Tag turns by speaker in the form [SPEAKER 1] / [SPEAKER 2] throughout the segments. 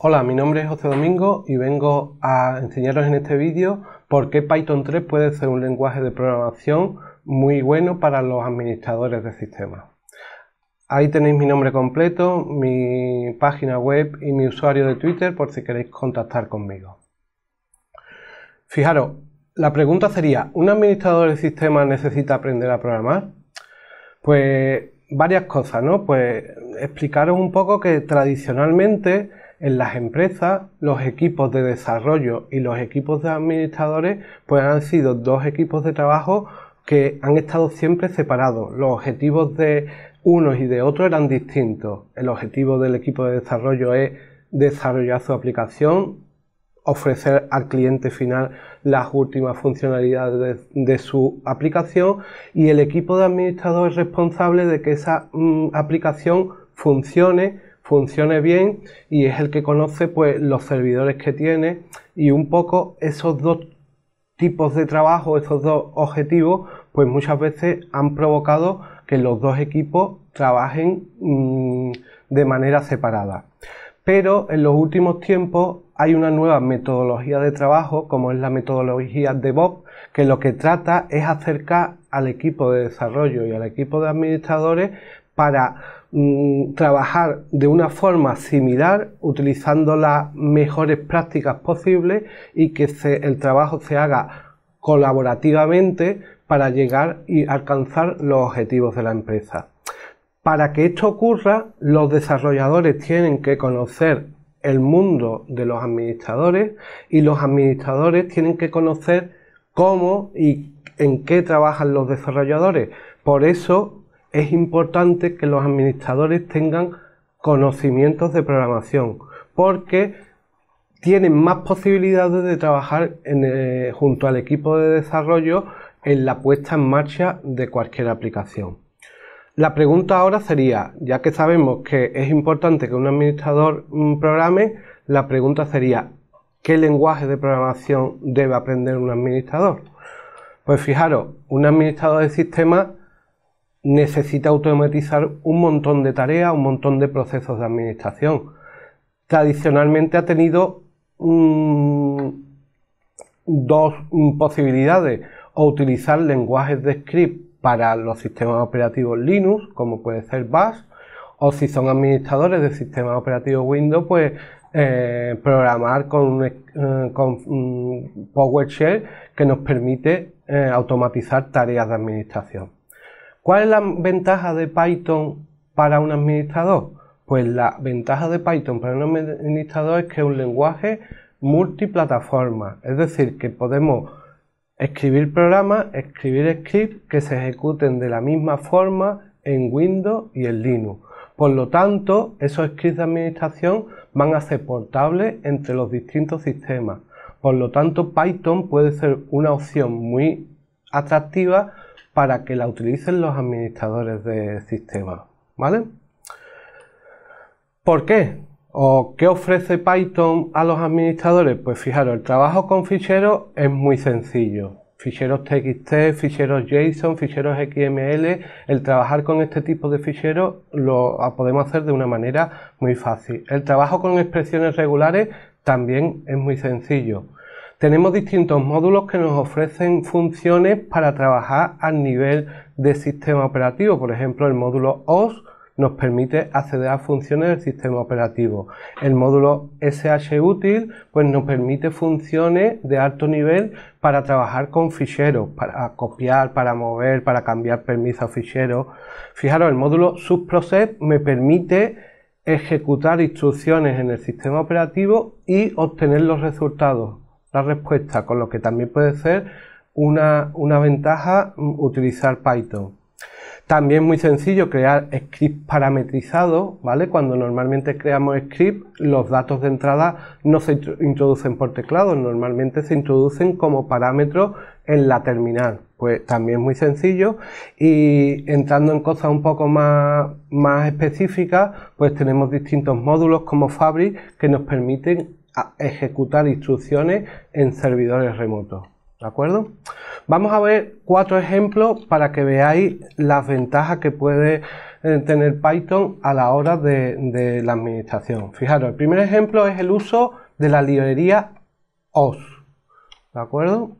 [SPEAKER 1] Hola, mi nombre es José Domingo y vengo a enseñaros en este vídeo por qué Python 3 puede ser un lenguaje de programación muy bueno para los administradores de sistemas. Ahí tenéis mi nombre completo, mi página web y mi usuario de Twitter por si queréis contactar conmigo. Fijaros, la pregunta sería, ¿un administrador de sistemas necesita aprender a programar? Pues varias cosas, ¿no? Pues explicaros un poco que tradicionalmente en las empresas, los equipos de desarrollo y los equipos de administradores pues han sido dos equipos de trabajo que han estado siempre separados. Los objetivos de unos y de otros eran distintos. El objetivo del equipo de desarrollo es desarrollar su aplicación, ofrecer al cliente final las últimas funcionalidades de, su aplicación y el equipo de administrador es responsable de que esa mm, aplicación funcione funcione bien y es el que conoce pues los servidores que tiene y un poco esos dos tipos de trabajo, esos dos objetivos, pues muchas veces han provocado que los dos equipos trabajen mm, de manera separada. Pero en los últimos tiempos hay una nueva metodología de trabajo, como es la metodología DevOps, que lo que trata es acercar al equipo de desarrollo y al equipo de administradores para Mm, trabajar de una forma similar, utilizando las mejores prácticas posibles y que el trabajo se haga colaborativamente para llegar y alcanzar los objetivos de la empresa. Para que esto ocurra, los desarrolladores tienen que conocer el mundo de los administradores y los administradores tienen que conocer cómo y en qué trabajan los desarrolladores. Por eso es importante que los administradores tengan conocimientos de programación porque tienen más posibilidades de trabajar eh, junto al equipo de desarrollo en la puesta en marcha de cualquier aplicación. La pregunta ahora sería, ya que sabemos que es importante que un administrador mm, programe, la pregunta sería, ¿qué lenguaje de programación debe aprender un administrador? Pues fijaros, un administrador de sistema necesita automatizar un montón de tareas, un montón de procesos de administración. Tradicionalmente ha tenido mm, dos posibilidades, o utilizar lenguajes de script para los sistemas operativos Linux, como puede ser Bash, o si son administradores de sistemas operativos Windows, pues eh, programar con, eh, mm, PowerShell que nos permite eh, automatizar tareas de administración. ¿Cuál es la ventaja de Python para un administrador? Pues la ventaja de Python para un administrador es que es un lenguaje multiplataforma, es decir, que podemos escribir programas, escribir scripts que se ejecuten de la misma forma en Windows y en Linux. Por lo tanto, esos scripts de administración van a ser portables entre los distintos sistemas. Por lo tanto, Python puede ser una opción muy atractiva para que la utilicen los administradores de sistema, ¿vale? ¿Por qué? ¿O qué ofrece Python a los administradores? Pues fijaros, el trabajo con ficheros es muy sencillo. Ficheros TXT, ficheros JSON, ficheros XML, el trabajar con este tipo de ficheros lo podemos hacer de una manera muy fácil. El trabajo con expresiones regulares también es muy sencillo. Tenemos distintos módulos que nos ofrecen funciones para trabajar al nivel de sistema operativo. Por ejemplo, el módulo OS nos permite acceder a funciones del sistema operativo. El módulo SHUtil pues nos permite funciones de alto nivel para trabajar con ficheros, para copiar, para mover, para cambiar permiso a ficheros. Fijaros, el módulo subprocess me permite ejecutar instrucciones en el sistema operativo y obtener los resultados la respuesta, con lo que también puede ser una, ventaja mm, utilizar Python. También muy sencillo crear scripts parametrizados, ¿vale? Cuando normalmente creamos script, los datos de entrada no se introducen por teclado, normalmente se introducen como parámetros en la terminal. Pues también muy sencillo. Y entrando en cosas un poco más, más específicas, pues tenemos distintos módulos como Fabric que nos permiten ejecutar instrucciones en servidores remotos. ¿De acuerdo? Vamos a ver cuatro ejemplos para que veáis las ventajas que puede eh, tener Python a la hora de, de la administración. Fijaros, el primer ejemplo es el uso de la librería OS. ¿De acuerdo?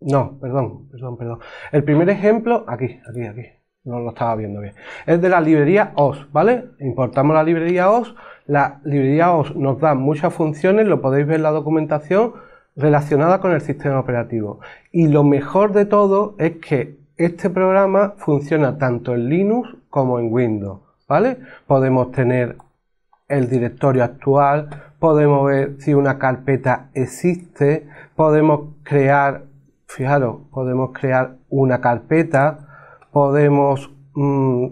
[SPEAKER 1] No, perdón, perdón, perdón. El primer ejemplo, aquí, aquí, aquí no lo estaba viendo bien. Es de la librería OS, ¿vale? Importamos la librería OS. La librería OS nos da muchas funciones, lo podéis ver en la documentación, relacionada con el sistema operativo. Y lo mejor de todo es que este programa funciona tanto en Linux como en Windows, ¿vale? Podemos tener el directorio actual, podemos ver si una carpeta existe, podemos crear, fijaros, podemos crear una carpeta, podemos mm,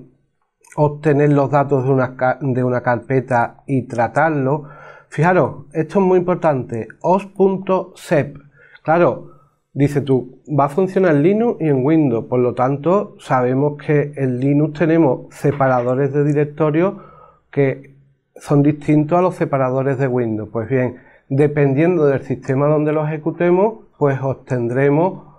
[SPEAKER 1] obtener los datos de una, de una carpeta y tratarlo. Fijaros, esto es muy importante, os.sep. Claro, dice tú, va a funcionar en Linux y en Windows, por lo tanto sabemos que en Linux tenemos separadores de directorio que son distintos a los separadores de Windows. Pues bien, dependiendo del sistema donde lo ejecutemos, pues obtendremos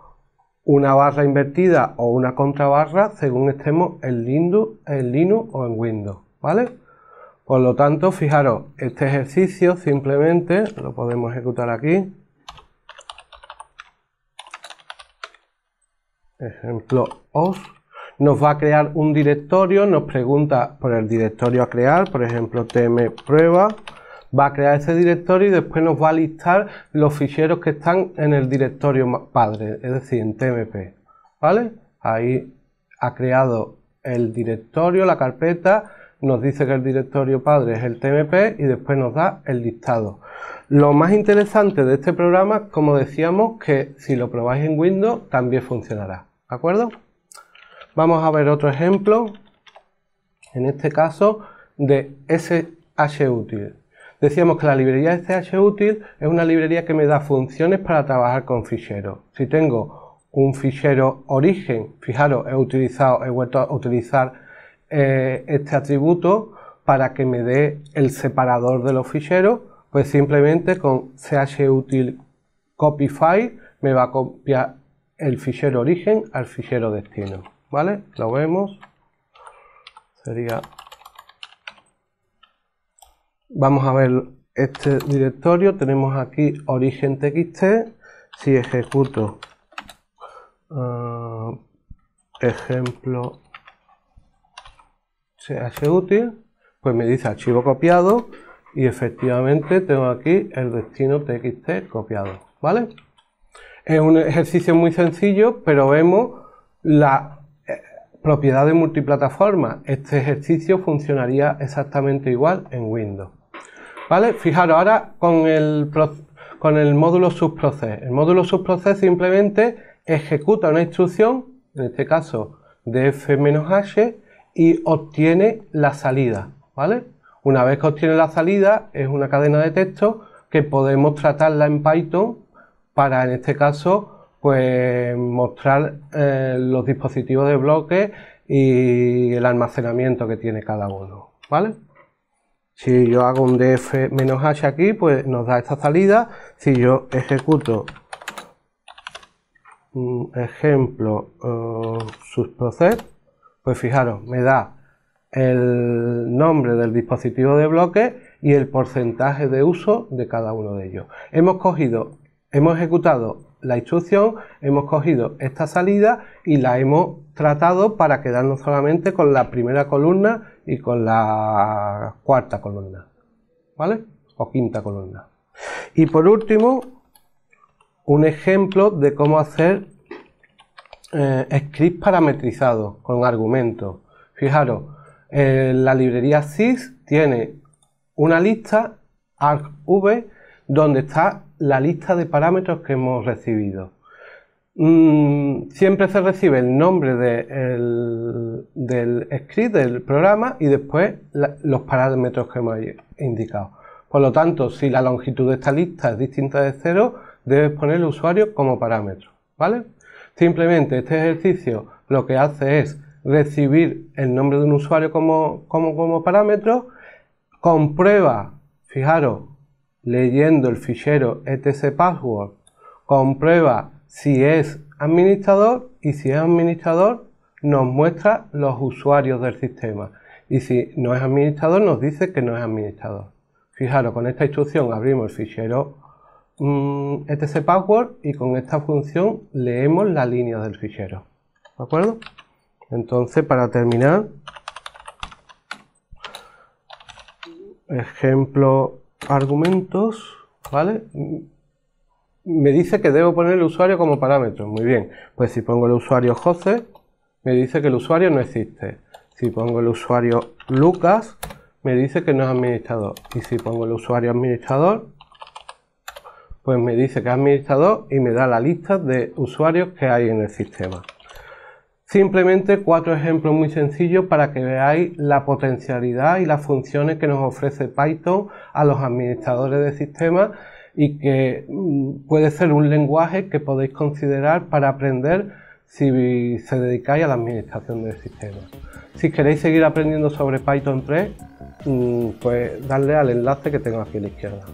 [SPEAKER 1] una barra invertida o una contrabarra según estemos en Linux, en Linux o en Windows, ¿vale? Por lo tanto, fijaros, este ejercicio simplemente lo podemos ejecutar aquí. Ejemplo os. Nos va a crear un directorio, nos pregunta por el directorio a crear, por ejemplo, tm prueba va a crear ese directorio y después nos va a listar los ficheros que están en el directorio padre, es decir, en TMP. ¿Vale? Ahí ha creado el directorio, la carpeta, nos dice que el directorio padre es el TMP y después nos da el listado. Lo más interesante de este programa, como decíamos, que si lo probáis en Windows también funcionará. ¿De acuerdo? Vamos a ver otro ejemplo, en este caso, de SHUtil. Decíamos que la librería de CHUtil es una librería que me da funciones para trabajar con ficheros. Si tengo un fichero origen, fijaros, he utilizado, he vuelto a utilizar eh, este atributo para que me dé el separador de los ficheros, pues simplemente con chutil copy file me va a copiar el fichero origen al fichero destino, ¿vale? Lo vemos, sería Vamos a ver este directorio. Tenemos aquí origen txt. Si ejecuto eh, se ejemplo útil, pues me dice archivo copiado y efectivamente tengo aquí el destino txt copiado, ¿vale? Es un ejercicio muy sencillo, pero vemos la de multiplataforma. Este ejercicio funcionaría exactamente igual en Windows. ¿Vale? Fijaros ahora con el, con el módulo subprocess. El módulo subproces simplemente ejecuta una instrucción, en este caso de f-h, y obtiene la salida. ¿Vale? Una vez que obtiene la salida, es una cadena de texto que podemos tratarla en Python para, en este caso, pues mostrar eh, los dispositivos de bloque y el almacenamiento que tiene cada uno, ¿vale? Si yo hago un df-h aquí, pues nos da esta salida. Si yo ejecuto un mm, ejemplo sus eh, subprocess, pues fijaros, me da el nombre del dispositivo de bloque y el porcentaje de uso de cada uno de ellos. Hemos cogido, hemos ejecutado la instrucción, hemos cogido esta salida y la hemos tratado para quedarnos solamente con la primera columna y con la cuarta columna, ¿vale? O quinta columna. Y por último, un ejemplo de cómo hacer eh, script parametrizado con argumentos. Fijaros, la librería SIS tiene una lista argv donde está la lista de parámetros que hemos recibido. Mm, siempre se recibe el nombre del script, del programa, y después los parámetros que hemos indicado. Por lo tanto, si la longitud de esta lista es distinta de cero, debes poner el usuario como parámetro, ¿vale? Simplemente este ejercicio lo que hace es recibir el nombre de un usuario como, como, como parámetro, comprueba, fijaros, leyendo el fichero etc password, comprueba si es administrador y si es administrador nos muestra los usuarios del sistema y si no es administrador nos dice que no es administrador. Fijaros, con esta instrucción abrimos el fichero mm, etc password y con esta función leemos la línea del fichero. ¿De acuerdo? Entonces, para terminar, ejemplo argumentos, ¿vale? Me dice que debo poner el usuario como parámetro. Muy bien, pues si pongo el usuario José, me dice que el usuario no existe. Si pongo el usuario Lucas, me dice que no es administrador. Y si pongo el usuario administrador, pues me dice que es administrador y me da la lista de usuarios que hay en el sistema. Simplemente cuatro ejemplos muy sencillos para que veáis la potencialidad y las funciones que nos ofrece Python a los administradores de sistemas y que mm, puede ser un lenguaje que podéis considerar para aprender si se dedicáis a la administración de sistemas. Si queréis seguir aprendiendo sobre Python 3, mm, pues darle al enlace que tengo aquí a la izquierda.